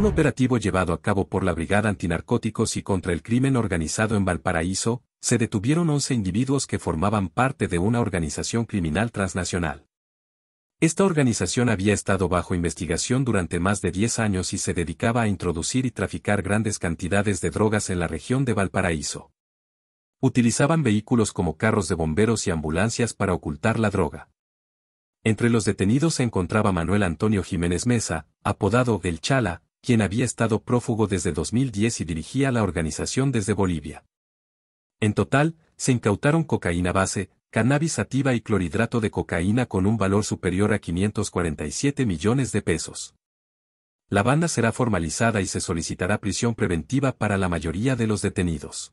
un operativo llevado a cabo por la Brigada Antinarcóticos y contra el Crimen Organizado en Valparaíso, se detuvieron 11 individuos que formaban parte de una organización criminal transnacional. Esta organización había estado bajo investigación durante más de 10 años y se dedicaba a introducir y traficar grandes cantidades de drogas en la región de Valparaíso. Utilizaban vehículos como carros de bomberos y ambulancias para ocultar la droga. Entre los detenidos se encontraba Manuel Antonio Jiménez Mesa, apodado El Chala, quien había estado prófugo desde 2010 y dirigía la organización desde Bolivia. En total, se incautaron cocaína base, cannabis sativa y clorhidrato de cocaína con un valor superior a 547 millones de pesos. La banda será formalizada y se solicitará prisión preventiva para la mayoría de los detenidos.